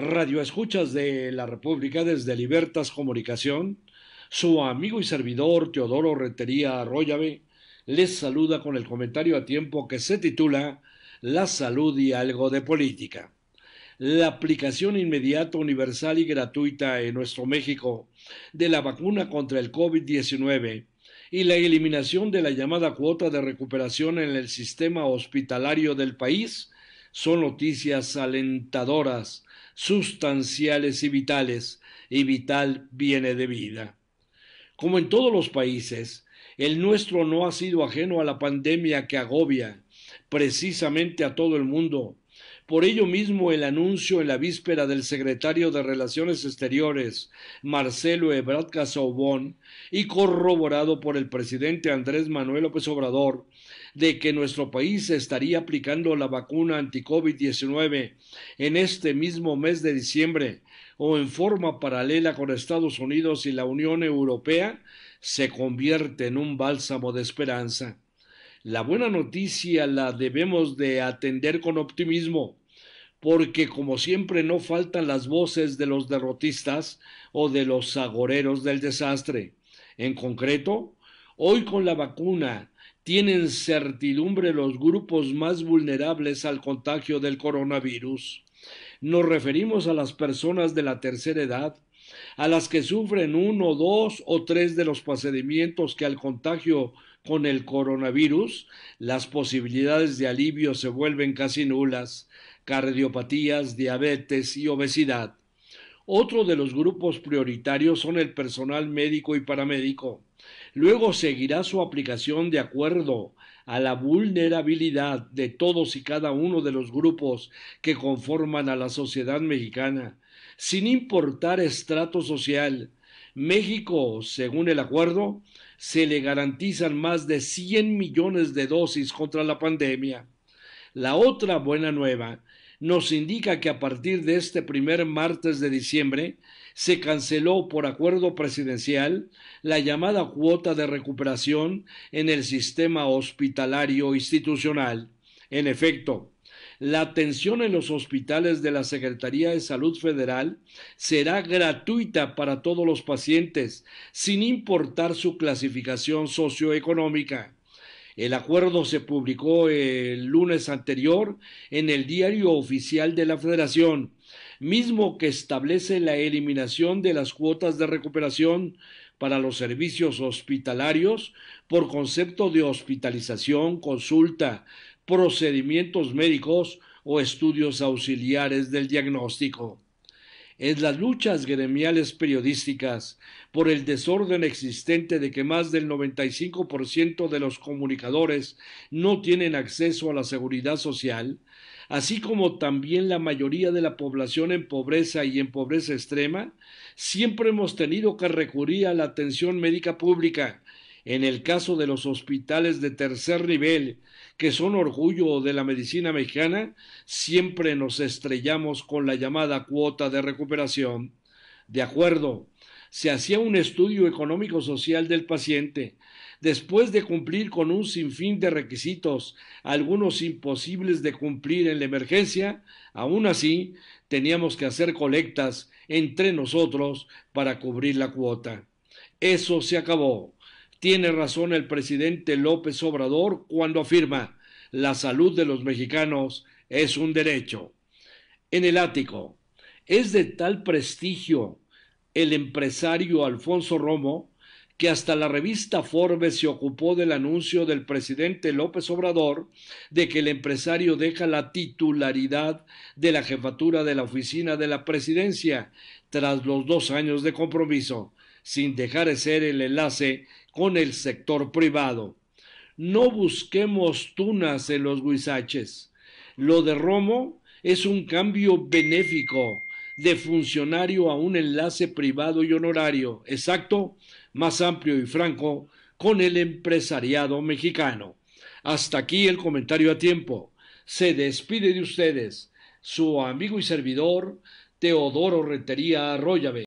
Radio escuchas de la República desde Libertas Comunicación, su amigo y servidor Teodoro Retería Arroyave les saluda con el comentario a tiempo que se titula La salud y algo de política. La aplicación inmediata, universal y gratuita en nuestro México de la vacuna contra el COVID-19 y la eliminación de la llamada cuota de recuperación en el sistema hospitalario del país son noticias alentadoras, sustanciales y vitales, y vital viene de vida. Como en todos los países, el nuestro no ha sido ajeno a la pandemia que agobia precisamente a todo el mundo por ello mismo el anuncio en la víspera del secretario de Relaciones Exteriores, Marcelo Ebrard Casaubon, y corroborado por el presidente Andrés Manuel López Obrador, de que nuestro país estaría aplicando la vacuna anti-COVID-19 en este mismo mes de diciembre o en forma paralela con Estados Unidos y la Unión Europea, se convierte en un bálsamo de esperanza. La buena noticia la debemos de atender con optimismo, porque como siempre no faltan las voces de los derrotistas o de los agoreros del desastre. En concreto, hoy con la vacuna tienen certidumbre los grupos más vulnerables al contagio del coronavirus. Nos referimos a las personas de la tercera edad, a las que sufren uno, dos o tres de los procedimientos que al contagio con el coronavirus, las posibilidades de alivio se vuelven casi nulas, cardiopatías, diabetes y obesidad. Otro de los grupos prioritarios son el personal médico y paramédico. Luego seguirá su aplicación de acuerdo a la vulnerabilidad de todos y cada uno de los grupos que conforman a la sociedad mexicana, sin importar estrato social, México, según el acuerdo, se le garantizan más de 100 millones de dosis contra la pandemia. La otra buena nueva nos indica que a partir de este primer martes de diciembre se canceló por acuerdo presidencial la llamada cuota de recuperación en el sistema hospitalario institucional. En efecto, la atención en los hospitales de la Secretaría de Salud Federal será gratuita para todos los pacientes, sin importar su clasificación socioeconómica. El acuerdo se publicó el lunes anterior en el Diario Oficial de la Federación, mismo que establece la eliminación de las cuotas de recuperación para los servicios hospitalarios por concepto de hospitalización, consulta, procedimientos médicos o estudios auxiliares del diagnóstico. En las luchas gremiales periodísticas, por el desorden existente de que más del 95% de los comunicadores no tienen acceso a la seguridad social, así como también la mayoría de la población en pobreza y en pobreza extrema, siempre hemos tenido que recurrir a la atención médica pública, en el caso de los hospitales de tercer nivel, que son orgullo de la medicina mexicana, siempre nos estrellamos con la llamada cuota de recuperación. De acuerdo, se hacía un estudio económico-social del paciente. Después de cumplir con un sinfín de requisitos, algunos imposibles de cumplir en la emergencia, aún así teníamos que hacer colectas entre nosotros para cubrir la cuota. Eso se acabó. Tiene razón el presidente López Obrador cuando afirma la salud de los mexicanos es un derecho. En el ático, es de tal prestigio el empresario Alfonso Romo que hasta la revista Forbes se ocupó del anuncio del presidente López Obrador de que el empresario deja la titularidad de la jefatura de la oficina de la presidencia tras los dos años de compromiso sin dejar de ser el enlace con el sector privado. No busquemos tunas en los guisaches. Lo de Romo es un cambio benéfico de funcionario a un enlace privado y honorario, exacto, más amplio y franco, con el empresariado mexicano. Hasta aquí el comentario a tiempo. Se despide de ustedes su amigo y servidor Teodoro Retería Arroyave.